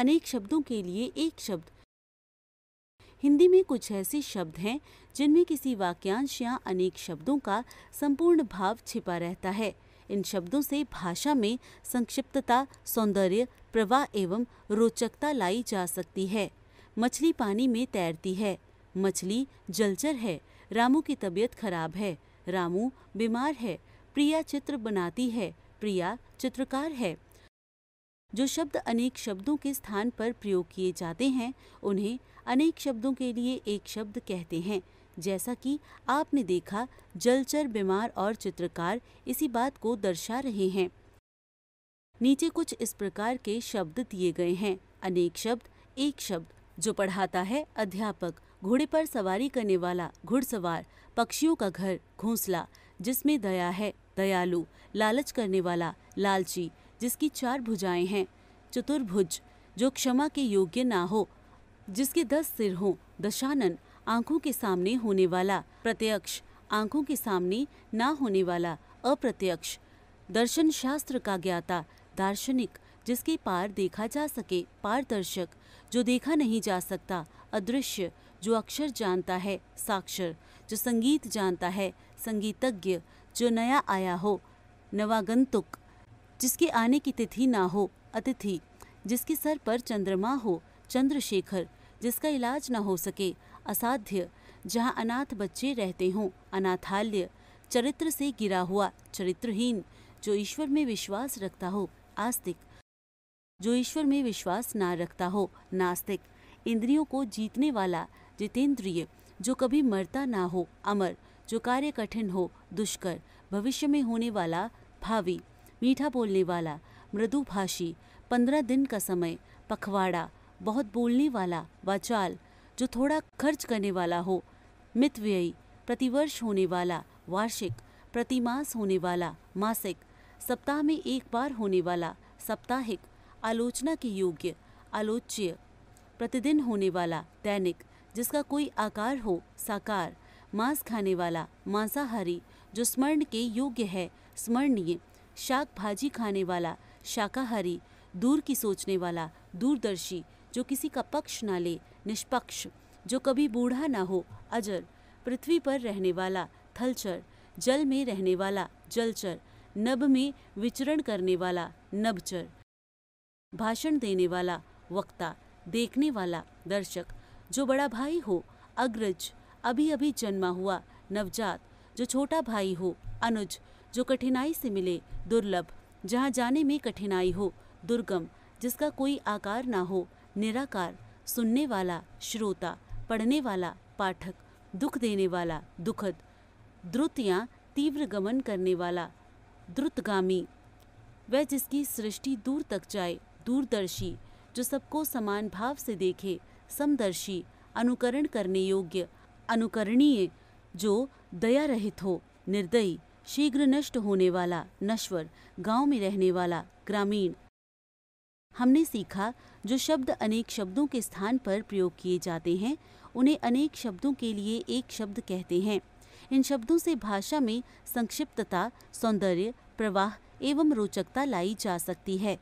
अनेक शब्दों के लिए एक शब्द हिंदी में कुछ ऐसे शब्द हैं जिनमें किसी वाक्यांश या अनेक शब्दों का संपूर्ण भाव छिपा रहता है इन शब्दों से भाषा में संक्षिप्तता सौंदर्य प्रवाह एवं रोचकता लाई जा सकती है मछली पानी में तैरती है मछली जलचर है रामू की तबीयत खराब है रामू बीमार है प्रिया चित्र बनाती है प्रिया चित्रकार है जो शब्द अनेक शब्दों के स्थान पर प्रयोग किए जाते हैं उन्हें अनेक शब्दों के लिए एक शब्द कहते हैं जैसा कि आपने देखा जलचर बीमार और चित्रकार इसी बात को दर्शा रहे हैं नीचे कुछ इस प्रकार के शब्द दिए गए हैं अनेक शब्द एक शब्द जो पढ़ाता है अध्यापक घोड़े पर सवारी करने वाला घुड़सवार पक्षियों का घर घोंसला जिसमें दया है दयालु लालच करने वाला लालची जिसकी चार भुजाएं हैं चतुर्भुज जो क्षमा के योग्य ना हो जिसके दस सिर हों दशानन आंखों के सामने होने वाला प्रत्यक्ष आंखों के सामने ना होने वाला अप्रत्यक्ष दर्शन शास्त्र का ज्ञाता दार्शनिक जिसके पार देखा जा सके पारदर्शक जो देखा नहीं जा सकता अदृश्य जो अक्षर जानता है साक्षर जो संगीत जानता है संगीतज्ञ जो नया आया हो नवागंतुक जिसके आने की तिथि ना हो अतिथि जिसके सर पर चंद्रमा हो चंद्रशेखर जिसका इलाज ना हो सके असाध्य जहाँ अनाथ बच्चे रहते हों अनाथालय चरित्र से गिरा हुआ चरित्रहीन जो ईश्वर में विश्वास रखता हो आस्तिक जो ईश्वर में विश्वास ना रखता हो नास्तिक इंद्रियों को जीतने वाला जितेंद्रिय जो कभी मरता ना हो अमर जो कार्य कठिन हो दुष्कर भविष्य में होने वाला भावी मीठा बोलने वाला मृदुभाषी पंद्रह दिन का समय पखवाड़ा बहुत बोलने वाला वाचाल जो थोड़ा खर्च करने वाला हो मितव्ययी प्रतिवर्ष होने वाला वार्षिक प्रतिमास होने वाला मासिक सप्ताह में एक बार होने वाला साप्ताहिक आलोचना के योग्य आलोच्य प्रतिदिन होने वाला दैनिक जिसका कोई आकार हो साकार मांस खाने वाला मांसाहारी जो स्मरण के योग्य है स्मरणीय शाक भाजी खाने वाला शाकाहारी दूर की सोचने वाला दूरदर्शी जो किसी का पक्ष ना ले निष्पक्ष जो कभी बूढ़ा ना हो अजर पृथ्वी पर रहने वाला थलचर जल में रहने वाला जलचर नभ में विचरण करने वाला नभचर भाषण देने वाला वक्ता देखने वाला दर्शक जो बड़ा भाई हो अग्रज अभी अभी जन्मा हुआ नवजात जो छोटा भाई हो अनुज जो कठिनाई से मिले दुर्लभ जहाँ जाने में कठिनाई हो दुर्गम जिसका कोई आकार ना हो निराकार सुनने वाला श्रोता पढ़ने वाला पाठक दुख देने वाला दुखद द्रुत या तीव्र गमन करने वाला द्रुतगामी वह जिसकी सृष्टि दूर तक जाए दूरदर्शी जो सबको समान भाव से देखे समदर्शी अनुकरण करने योग्य अनुकरणीय जो दया रहित हो निर्दयी शीघ्र नष्ट होने वाला नश्वर गांव में रहने वाला ग्रामीण हमने सीखा जो शब्द अनेक शब्दों के स्थान पर प्रयोग किए जाते हैं उन्हें अनेक शब्दों के लिए एक शब्द कहते हैं इन शब्दों से भाषा में संक्षिप्तता सौंदर्य प्रवाह एवं रोचकता लाई जा सकती है